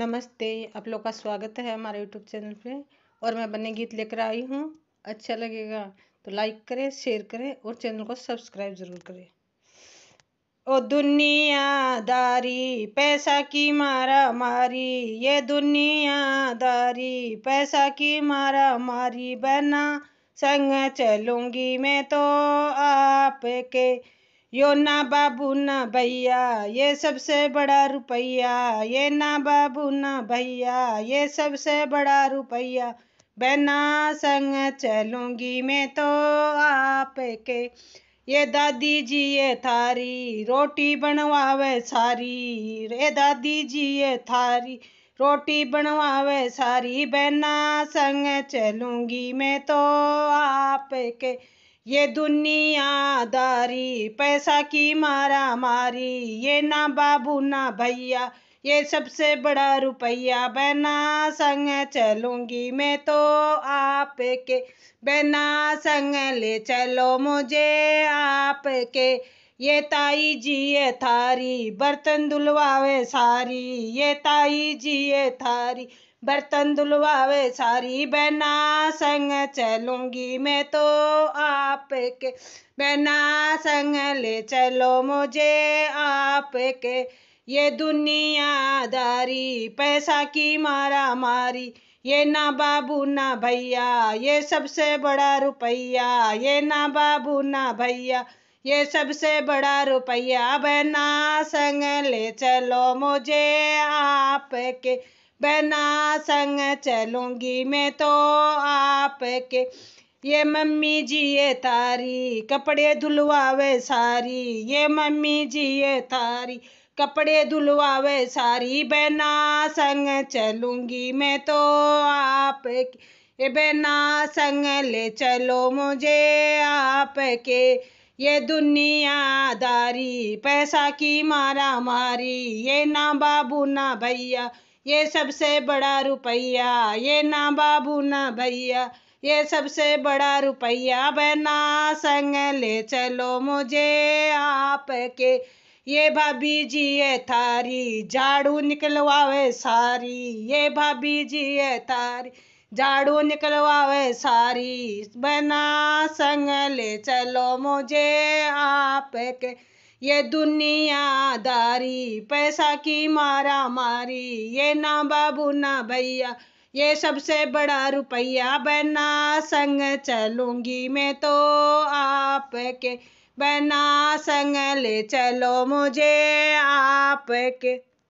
नमस्ते आप लोग का स्वागत है हमारे यूट्यूब चैनल पे और मैं बने गीत लेकर आई हूँ अच्छा लगेगा तो लाइक करें शेयर करें और चैनल को सब्सक्राइब ज़रूर करें ओ दुनियादारी पैसा की मारा मारी ये दुनियादारी पैसा की मारा मारी बना संग चलूंगी मैं तो आपके यो ना बाबू ना भैया ये सबसे बड़ा रुपया ये ना बाबू ना भैया ये सबसे बड़ा रुपया बहना संग चलूँगी मैं तो आप के ये दादी जी ये थारी रोटी बनवावे सारी रे दादी जी ये थारी रोटी बनवावे सारी बहना संग चलूँगी मैं तो आप के ये दुनियादारी पैसा की मारा मारी ये ना बाबू ना भैया ये सबसे बड़ा रुपया बना संग चलूंगी मैं तो आपके बना संग ले चलो मुझे आपके ये ताई जी ये थारी बर्तन धुलवावे सारी ये ताई जी ये थारी बर्तन धुलवावे सारी बहना संग चलूंगी मैं तो आपके बहना संग ले चलो मुझे आपके ये दुनियादारी पैसा की मारा मारी ये ना बाबू ना भैया ये सबसे बड़ा रुपया ये ना बाबू ना भैया ये सबसे बड़ा रुपया बना संग ले चलो मुझे आपके बना संग चलूँगी मैं तो आपके ये मम्मी जी ये तारी कपड़े धुलवावे सारी ये मम्मी जी ये तारी कपड़े धुलवावे सारी बना संग चलूँगी मैं तो आप ये बना संग ले चलो मुझे आपके ये दुनियादारी पैसा की मारा मारी ये ना बाबू ना भैया ये सबसे बड़ा रुपया ये ना बाबू ना भैया ये सबसे बड़ा रुपया बना संग ले चलो मुझे आपके ये भाभी जी है थारी झाड़ू निकलवावे सारी ये भाभी जी है थारी झाड़ू निकलवावे सारी बना संग ले चलो मुझे आपके ये दुनियादारी पैसा की मारा मारी ये ना बाबू ना भैया ये सबसे बड़ा रुपया बना संग चलूंगी मैं तो आपके बना संग ले चलो मुझे आपके